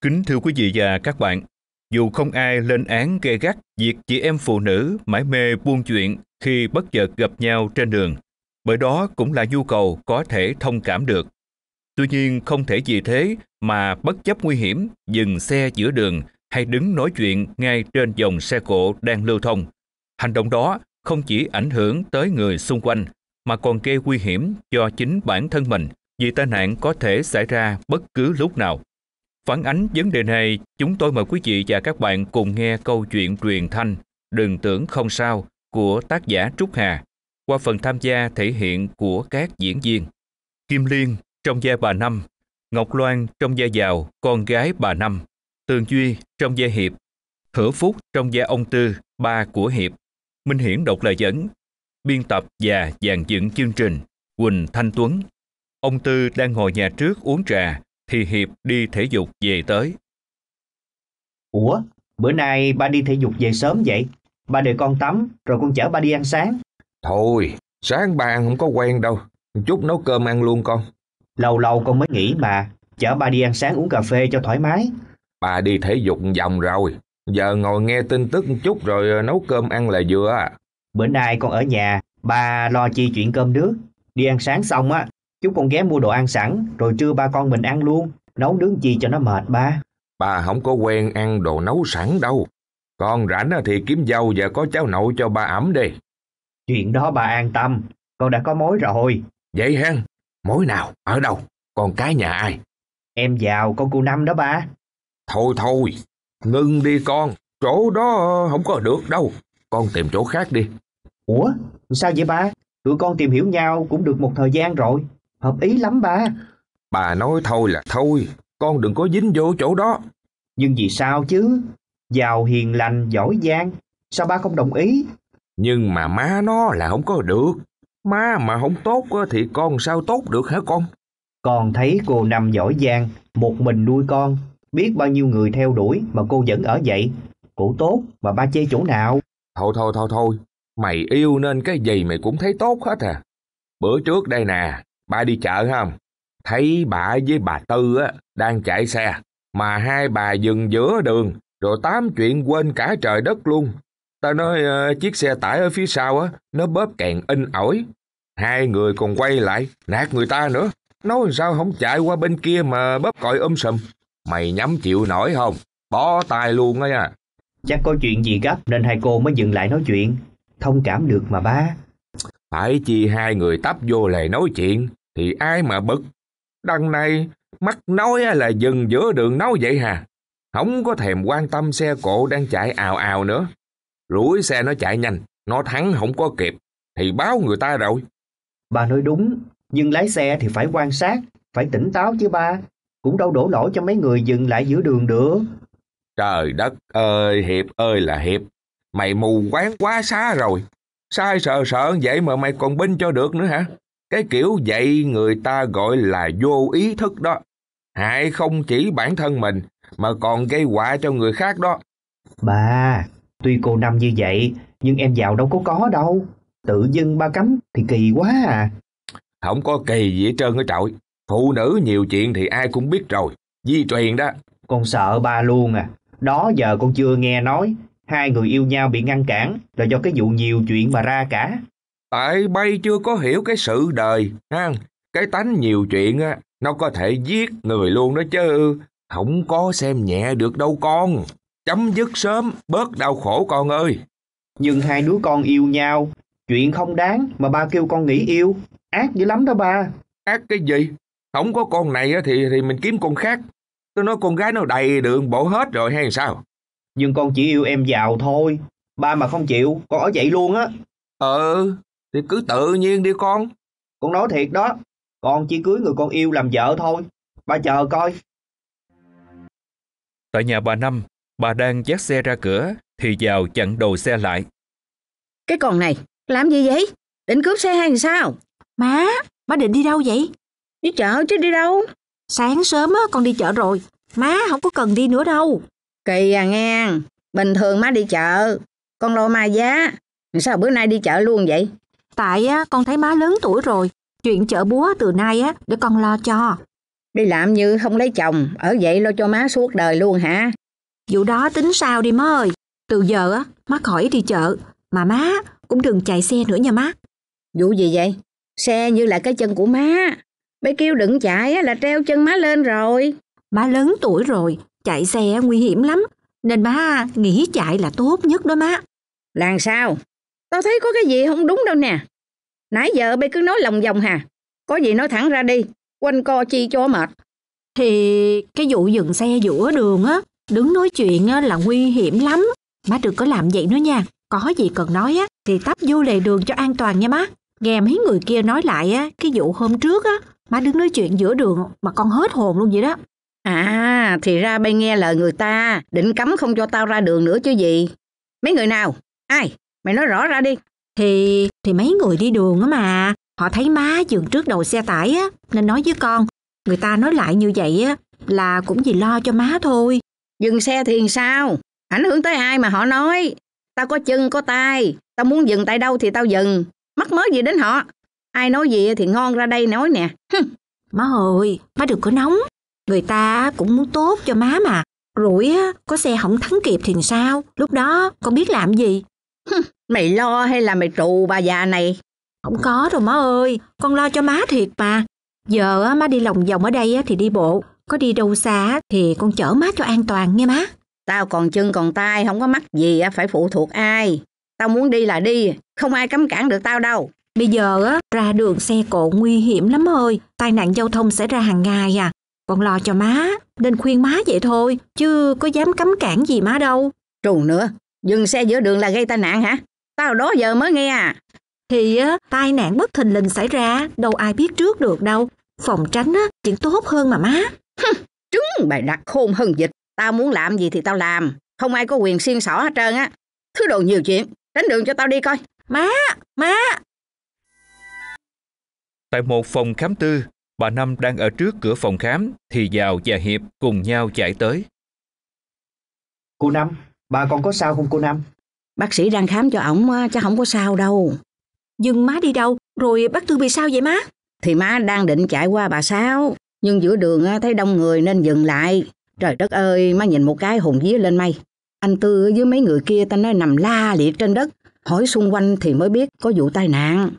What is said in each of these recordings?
Kính thưa quý vị và các bạn, dù không ai lên án gay gắt việc chị em phụ nữ mãi mê buôn chuyện khi bất chợt gặp nhau trên đường, bởi đó cũng là nhu cầu có thể thông cảm được. Tuy nhiên không thể vì thế mà bất chấp nguy hiểm dừng xe giữa đường hay đứng nói chuyện ngay trên dòng xe cộ đang lưu thông. Hành động đó không chỉ ảnh hưởng tới người xung quanh mà còn gây nguy hiểm cho chính bản thân mình vì tai nạn có thể xảy ra bất cứ lúc nào. Phản ánh vấn đề này, chúng tôi mời quý vị và các bạn cùng nghe câu chuyện truyền thanh Đừng tưởng không sao của tác giả Trúc Hà qua phần tham gia thể hiện của các diễn viên. Kim Liên trong gia bà Năm, Ngọc Loan trong gia Giàu, con gái bà Năm, Tường Duy trong gia Hiệp, Hữu Phúc trong gia ông Tư, ba của Hiệp, Minh Hiển đọc lời dẫn, biên tập và dàn dựng chương trình Quỳnh Thanh Tuấn. Ông Tư đang ngồi nhà trước uống trà, thì Hiệp đi thể dục về tới. Ủa, bữa nay ba đi thể dục về sớm vậy? Ba đợi con tắm, rồi con chở ba đi ăn sáng. Thôi, sáng ba ăn không có quen đâu. Chút nấu cơm ăn luôn con. Lâu lâu con mới nghĩ mà, chở ba đi ăn sáng uống cà phê cho thoải mái. Ba đi thể dục vòng rồi, giờ ngồi nghe tin tức chút rồi ờ, nấu cơm ăn là vừa. À. Bữa nay con ở nhà, ba lo chi chuyện cơm nước. Đi ăn sáng xong á, Chúng con ghé mua đồ ăn sẵn, rồi trưa ba con mình ăn luôn, nấu nướng chi cho nó mệt ba. Ba không có quen ăn đồ nấu sẵn đâu. Con rảnh thì kiếm dâu và có cháu nội cho ba ẩm đi. Chuyện đó bà an tâm, con đã có mối rồi. Vậy hen, mối nào, ở đâu, con cái nhà ai? Em giàu con cô Năm đó ba. Thôi thôi, ngưng đi con, chỗ đó không có được đâu, con tìm chỗ khác đi. Ủa, sao vậy ba? Tụi con tìm hiểu nhau cũng được một thời gian rồi. Hợp ý lắm ba. Bà nói thôi là thôi, con đừng có dính vô chỗ đó. Nhưng vì sao chứ? Giàu hiền lành, giỏi giang, sao ba không đồng ý? Nhưng mà má nó là không có được. Má mà không tốt thì con sao tốt được hả con? Con thấy cô nằm giỏi giang, một mình nuôi con, biết bao nhiêu người theo đuổi mà cô vẫn ở vậy. Cô tốt mà ba chê chỗ nào? Thôi thôi thôi thôi, mày yêu nên cái gì mày cũng thấy tốt hết à. Bữa trước đây nè, Ba đi chợ không? Thấy bà với bà Tư á, đang chạy xe, mà hai bà dừng giữa đường, rồi tám chuyện quên cả trời đất luôn. Ta nói uh, chiếc xe tải ở phía sau á, nó bóp kèn in ỏi. Hai người còn quay lại, nạt người ta nữa. Nói sao không chạy qua bên kia mà bóp còi um sùm. Mày nhắm chịu nổi không? Bó tay luôn á nha. Chắc có chuyện gì gấp nên hai cô mới dừng lại nói chuyện. Thông cảm được mà ba. Phải chi hai người tấp vô lề nói chuyện thì ai mà bực. Đằng này, mắt nói là dừng giữa đường nói vậy hà. Không có thèm quan tâm xe cộ đang chạy ào ào nữa. Rủi xe nó chạy nhanh, nó thắng không có kịp, thì báo người ta rồi. Bà nói đúng, nhưng lái xe thì phải quan sát, phải tỉnh táo chứ ba. Cũng đâu đổ lỗi cho mấy người dừng lại giữa đường được. Trời đất ơi, Hiệp ơi là Hiệp. Mày mù quán quá xa rồi. Sai sợ sợ vậy mà mày còn binh cho được nữa hả? Cái kiểu vậy người ta gọi là vô ý thức đó. Hại không chỉ bản thân mình mà còn gây họa cho người khác đó. Bà, tuy cô Năm như vậy nhưng em giàu đâu có có đâu. Tự dưng ba cấm thì kỳ quá à. Không có kỳ gì hết trơn á trội. Phụ nữ nhiều chuyện thì ai cũng biết rồi. Di truyền đó. Con sợ ba luôn à. Đó giờ con chưa nghe nói hai người yêu nhau bị ngăn cản là do cái vụ nhiều chuyện mà ra cả tại bay chưa có hiểu cái sự đời ha cái tánh nhiều chuyện á nó có thể giết người luôn đó chứ không có xem nhẹ được đâu con chấm dứt sớm bớt đau khổ con ơi nhưng hai đứa con yêu nhau chuyện không đáng mà ba kêu con nghỉ yêu ác dữ lắm đó ba ác cái gì không có con này thì thì mình kiếm con khác tôi nói con gái nó đầy đường bộ hết rồi hay sao nhưng con chỉ yêu em giàu thôi ba mà không chịu con ở vậy luôn á ừ. Thì cứ tự nhiên đi con. Con nói thiệt đó, con chỉ cưới người con yêu làm vợ thôi. Ba chờ coi. Tại nhà bà Năm, bà đang dắt xe ra cửa thì vào chặn đầu xe lại. Cái con này, làm gì vậy? Định cướp xe hay sao? Má, má định đi đâu vậy? Đi chợ chứ đi đâu? Sáng sớm á, con đi chợ rồi. Má không có cần đi nữa đâu. Kỳ à nghe, bình thường má đi chợ, con lo ma giá. Sao bữa nay đi chợ luôn vậy? Tại á, con thấy má lớn tuổi rồi, chuyện chợ búa từ nay á để con lo cho. Đi làm như không lấy chồng, ở vậy lo cho má suốt đời luôn hả? Vụ đó tính sao đi má ơi, từ giờ á má khỏi đi chợ, mà má cũng đừng chạy xe nữa nha má. Vụ gì vậy? Xe như là cái chân của má. Bé kêu đừng chạy á, là treo chân má lên rồi. Má lớn tuổi rồi, chạy xe nguy hiểm lắm, nên má nghĩ chạy là tốt nhất đó má. Làm sao? Tao thấy có cái gì không đúng đâu nè. Nãy giờ bây cứ nói lòng vòng hà. Có gì nói thẳng ra đi, quanh co chi cho mệt. Thì cái vụ dừng xe giữa đường á, đứng nói chuyện á, là nguy hiểm lắm. Má đừng có làm vậy nữa nha. Có gì cần nói á, thì tấp vô lề đường cho an toàn nha má. Nghe mấy người kia nói lại á, cái vụ hôm trước á, má đứng nói chuyện giữa đường mà con hết hồn luôn vậy đó. À, thì ra bay nghe lời người ta, định cấm không cho tao ra đường nữa chứ gì. Mấy người nào? Ai? mày nói rõ ra đi. Thì, thì mấy người đi đường á mà, họ thấy má dừng trước đầu xe tải á, nên nói với con, người ta nói lại như vậy á, là cũng vì lo cho má thôi. Dừng xe thì sao? Ảnh hưởng tới ai mà họ nói? Tao có chân có tay, tao muốn dừng tại đâu thì tao dừng, mắc mớ gì đến họ. Ai nói gì thì ngon ra đây nói nè. má ơi, má đừng có nóng, người ta cũng muốn tốt cho má mà. Rủi á, có xe không thắng kịp thì sao? Lúc đó con biết làm gì? Mày lo hay là mày trù bà già này? Không có rồi má ơi, con lo cho má thiệt mà. Giờ má đi lòng vòng ở đây thì đi bộ, có đi đâu xa thì con chở má cho an toàn nghe má. Tao còn chân còn tay, không có mắc gì phải phụ thuộc ai. Tao muốn đi là đi, không ai cấm cản được tao đâu. Bây giờ á, ra đường xe cộ nguy hiểm lắm ơi, tai nạn giao thông xảy ra hàng ngày à. Con lo cho má, nên khuyên má vậy thôi, chứ có dám cấm cản gì má đâu. Trù nữa, dừng xe giữa đường là gây tai nạn hả? Tao đó giờ mới nghe. à, Thì á, tai nạn bất thình lình xảy ra, đâu ai biết trước được đâu. Phòng tránh á, chuyện tốt hơn mà má. Trứng bài đặt khôn hơn dịch. Tao muốn làm gì thì tao làm. Không ai có quyền xiên xỏ hết trơn á. Thứ đồ nhiều chuyện. Tránh đường cho tao đi coi. Má! Má! Tại một phòng khám tư, bà Năm đang ở trước cửa phòng khám thì Giàu và Hiệp cùng nhau chạy tới. Cô Năm, bà còn có sao không cô Năm? Bác sĩ đang khám cho ổng chứ không có sao đâu. Nhưng má đi đâu? Rồi bác Tư bị sao vậy má? Thì má đang định chạy qua bà Sáu. Nhưng giữa đường thấy đông người nên dừng lại. Trời đất ơi, má nhìn một cái hồn vía lên mây. Anh Tư với mấy người kia ta nói nằm la liệt trên đất. Hỏi xung quanh thì mới biết có vụ tai nạn.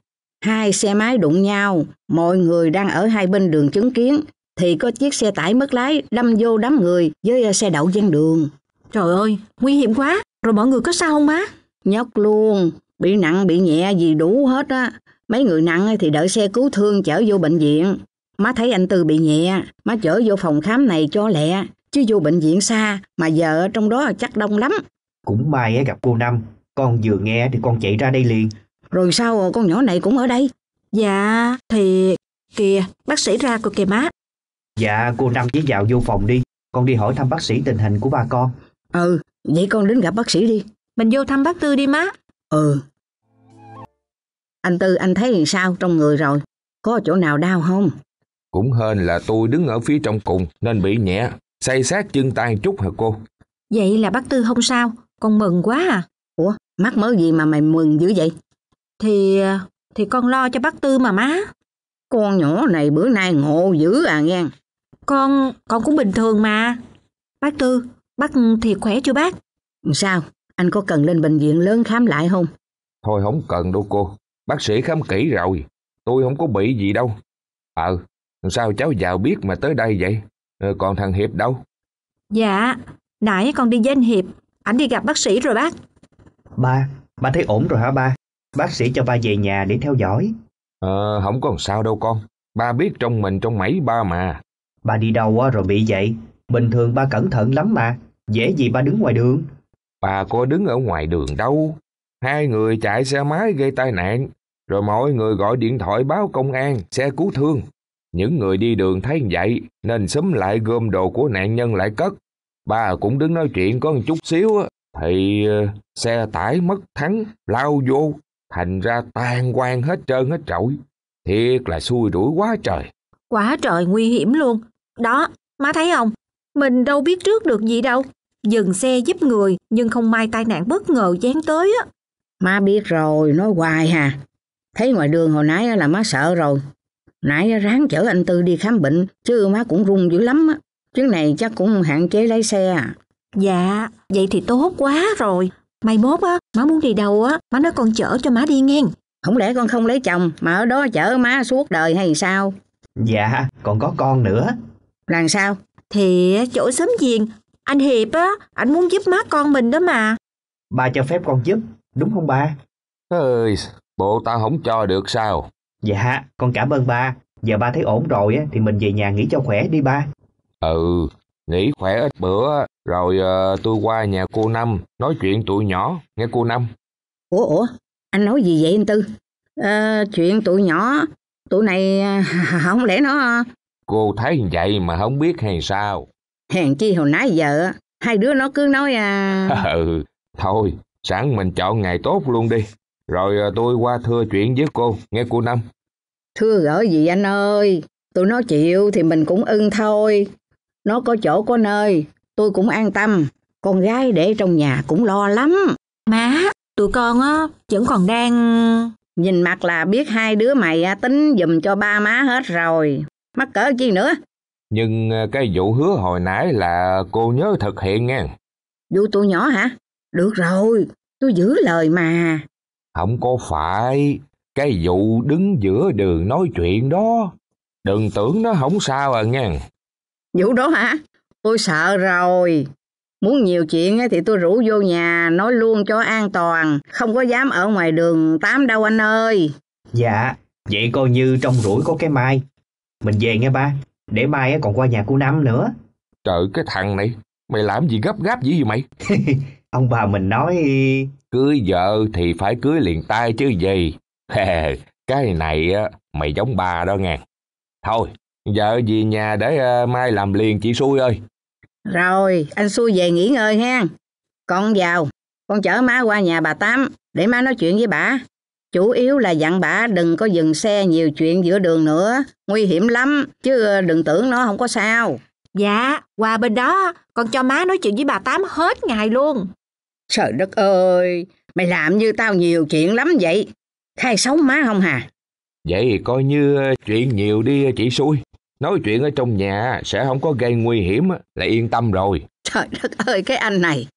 Hai xe máy đụng nhau, mọi người đang ở hai bên đường chứng kiến. Thì có chiếc xe tải mất lái đâm vô đám người với à, xe đậu ven đường. Trời ơi, nguy hiểm quá. Rồi mọi người có sao không má? Nhóc luôn, bị nặng bị nhẹ gì đủ hết á. Mấy người nặng thì đợi xe cứu thương chở vô bệnh viện. Má thấy anh Tư bị nhẹ, má chở vô phòng khám này cho lẹ. Chứ vô bệnh viện xa, mà giờ trong đó chắc đông lắm. Cũng may gặp cô Năm, con vừa nghe thì con chạy ra đây liền. Rồi sao con nhỏ này cũng ở đây? Dạ, thì... Kìa, bác sĩ ra coi kìa má. Dạ, cô Năm chỉ vào vô phòng đi. Con đi hỏi thăm bác sĩ tình hình của ba con. Ừ, Vậy con đến gặp bác sĩ đi. Mình vô thăm bác Tư đi má. Ừ. Anh Tư anh thấy sao trong người rồi? Có chỗ nào đau không? Cũng hên là tôi đứng ở phía trong cùng nên bị nhẹ, say sát chân tay chút hả cô? Vậy là bác Tư không sao, con mừng quá à. Ủa, mắc mớ gì mà mày mừng dữ vậy? Thì thì con lo cho bác Tư mà má. Con nhỏ này bữa nay ngộ dữ à nghe. Con con cũng bình thường mà. Bác Tư, Bác thì khỏe chưa bác? Sao? Anh có cần lên bệnh viện lớn khám lại không? Thôi không cần đâu cô. Bác sĩ khám kỹ rồi. Tôi không có bị gì đâu. Ờ, sao cháu giàu biết mà tới đây vậy? Ờ, còn thằng Hiệp đâu? Dạ, nãy con đi với anh Hiệp. Anh đi gặp bác sĩ rồi bác. Ba, ba thấy ổn rồi hả ba? Bác sĩ cho ba về nhà để theo dõi. Ờ, không có sao đâu con. Ba biết trong mình trong mấy ba mà. Ba đi đâu quá rồi bị vậy. Bình thường ba cẩn thận lắm mà. Dễ gì bà đứng ngoài đường? Bà có đứng ở ngoài đường đâu. Hai người chạy xe máy gây tai nạn, rồi mọi người gọi điện thoại báo công an, xe cứu thương. Những người đi đường thấy vậy nên xúm lại gom đồ của nạn nhân lại cất. Bà cũng đứng nói chuyện có một chút xíu thì ờ, xe tải mất thắng lao vô thành ra tan quang hết trơn hết trội. Thiệt là xui đuổi quá trời. Quá trời nguy hiểm luôn. Đó, má thấy không? Mình đâu biết trước được gì đâu dừng xe giúp người nhưng không may tai nạn bất ngờ dán tới á. Má biết rồi, nói hoài hà. Thấy ngoài đường hồi nãy là má sợ rồi. Nãy ráng chở anh Tư đi khám bệnh chứ má cũng run dữ lắm á. Chuyến này chắc cũng hạn chế lái xe à. Dạ, vậy thì tốt quá rồi. Mai mốt á, má muốn đi đâu á, má nói con chở cho má đi nghe. Không lẽ con không lấy chồng mà ở đó chở má suốt đời hay sao? Dạ, còn có con nữa. làm sao? Thì chỗ sớm giềng anh Hiệp á, anh muốn giúp má con mình đó mà. Bà cho phép con giúp, đúng không ba? Ơi, bộ ta không cho được sao? Dạ, con cảm ơn ba. Giờ ba thấy ổn rồi á, thì mình về nhà nghỉ cho khỏe đi ba. Ừ, nghỉ khỏe ít bữa, rồi uh, tôi qua nhà cô Năm, nói chuyện tụi nhỏ, nghe cô Năm. Ủa, ủa, anh nói gì vậy anh Tư? À, chuyện tụi nhỏ, tụi này không lẽ nó... Ờ, cô thấy vậy mà không biết hay sao? Hèn chi hồi nãy giờ hai đứa nó cứ nói à... ừ, thôi, sáng mình chọn ngày tốt luôn đi. Rồi à, tôi qua thưa chuyện với cô, nghe cô Năm. Thưa gửi gì anh ơi, tụi nó chịu thì mình cũng ưng thôi. Nó có chỗ có nơi, tôi cũng an tâm. Con gái để trong nhà cũng lo lắm. Má, tụi con á vẫn còn đang... Nhìn mặt là biết hai đứa mày tính dùm cho ba má hết rồi. Mắc cỡ chi nữa. Nhưng ờ, cái vụ hứa hồi nãy là cô nhớ thực hiện nghe. Vụ tụi nhỏ hả? Được rồi, tôi giữ lời mà. Không có phải, cái vụ đứng giữa đường nói chuyện đó. Đừng tưởng nó không sao à nghe. Vụ đó hả? Tôi sợ rồi. Muốn nhiều chuyện thì tôi rủ vô nhà nói luôn cho an toàn, không có dám ở ngoài đường tám đâu anh ơi. Dạ, vậy coi như trong rủi có cái mai. Mình về nghe ba để mai còn qua nhà cô Năm nữa. Trời cái thằng này, mày làm gì gấp gáp dữ vậy mày? Ông bà mình nói... Cưới vợ thì phải cưới liền tay chứ gì. cái này mày giống bà đó nghe. Thôi, vợ về nhà để ờ, mai làm liền chị xui ơi. Rồi, anh xui về nghỉ ngơi ha. Con vào, con chở má qua nhà bà Tám để má nói chuyện với bà. Chủ yếu là dặn bà đừng có dừng xe nhiều chuyện giữa đường nữa, nguy hiểm lắm, chứ ờ, đừng tưởng nó không có sao. Dạ, qua bên đó, con cho má nói chuyện với bà Tám hết ngày luôn. Trời đất ơi, mày làm như tao nhiều chuyện lắm vậy, khai xấu má không hà? Vậy coi như ờ, chuyện nhiều đi ờ, chị xui, nói chuyện ở trong nhà sẽ không có gây nguy hiểm là yên tâm rồi. Trời đất ơi, cái anh này.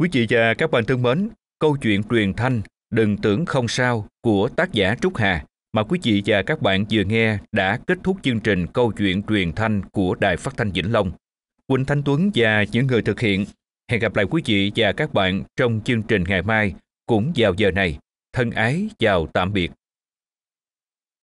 Quý chị và các bạn thân mến, câu chuyện truyền thanh Đừng tưởng không sao của tác giả Trúc Hà mà quý vị và các bạn vừa nghe đã kết thúc chương trình câu chuyện truyền thanh của Đài Phát thanh Vĩnh Long. Quỳnh Thanh Tuấn và những người thực hiện. Hẹn gặp lại quý vị và các bạn trong chương trình ngày mai cũng vào giờ này. Thân ái chào tạm biệt.